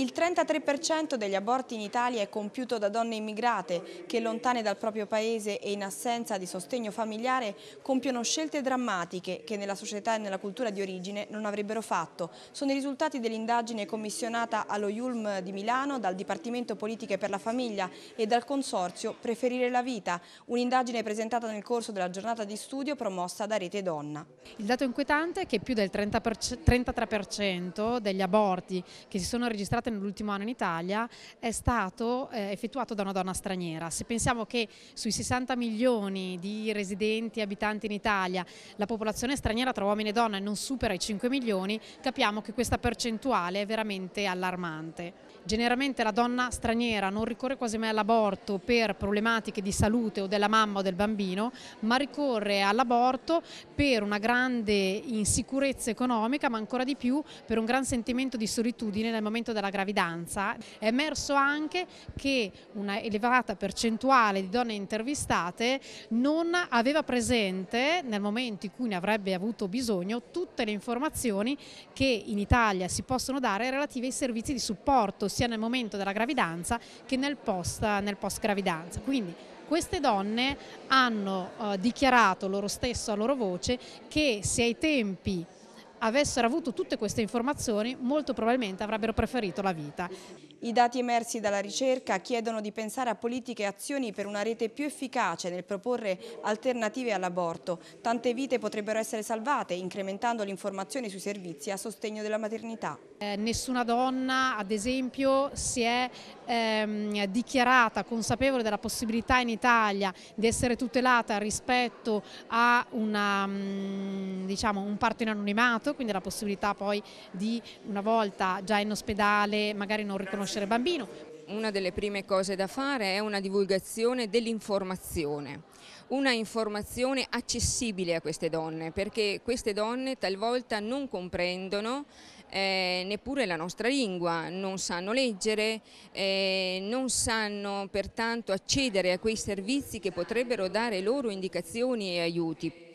Il 33% degli aborti in Italia è compiuto da donne immigrate che lontane dal proprio paese e in assenza di sostegno familiare compiono scelte drammatiche che nella società e nella cultura di origine non avrebbero fatto. Sono i risultati dell'indagine commissionata allo IULM di Milano dal Dipartimento Politiche per la Famiglia e dal Consorzio Preferire la Vita, un'indagine presentata nel corso della giornata di studio promossa da Rete Donna. Il dato inquietante è che più del 30%, 33% degli aborti che si sono registrati effettuate nell'ultimo anno in Italia è stato eh, effettuato da una donna straniera. Se pensiamo che sui 60 milioni di residenti e abitanti in Italia la popolazione straniera tra uomini e donne non supera i 5 milioni, capiamo che questa percentuale è veramente allarmante. Generalmente la donna straniera non ricorre quasi mai all'aborto per problematiche di salute o della mamma o del bambino, ma ricorre all'aborto per una grande insicurezza economica, ma ancora di più per un gran sentimento di solitudine nel momento della gravidanza, è emerso anche che una elevata percentuale di donne intervistate non aveva presente nel momento in cui ne avrebbe avuto bisogno tutte le informazioni che in Italia si possono dare relative ai servizi di supporto sia nel momento della gravidanza che nel post, nel post gravidanza. Quindi queste donne hanno eh, dichiarato loro stesso a loro voce che se ai tempi avessero avuto tutte queste informazioni molto probabilmente avrebbero preferito la vita. I dati emersi dalla ricerca chiedono di pensare a politiche e azioni per una rete più efficace nel proporre alternative all'aborto. Tante vite potrebbero essere salvate incrementando l'informazione sui servizi a sostegno della maternità. Eh, nessuna donna ad esempio si è ehm, dichiarata consapevole della possibilità in Italia di essere tutelata rispetto a una, mm, diciamo, un parto in anonimato aperto, quindi la possibilità poi di una volta già in ospedale magari non riconoscere il bambino. Una delle prime cose da fare è una divulgazione dell'informazione una informazione accessibile a queste donne, perché queste donne talvolta non comprendono eh, neppure la nostra lingua, non sanno leggere, eh, non sanno pertanto accedere a quei servizi che potrebbero dare loro indicazioni e aiuti.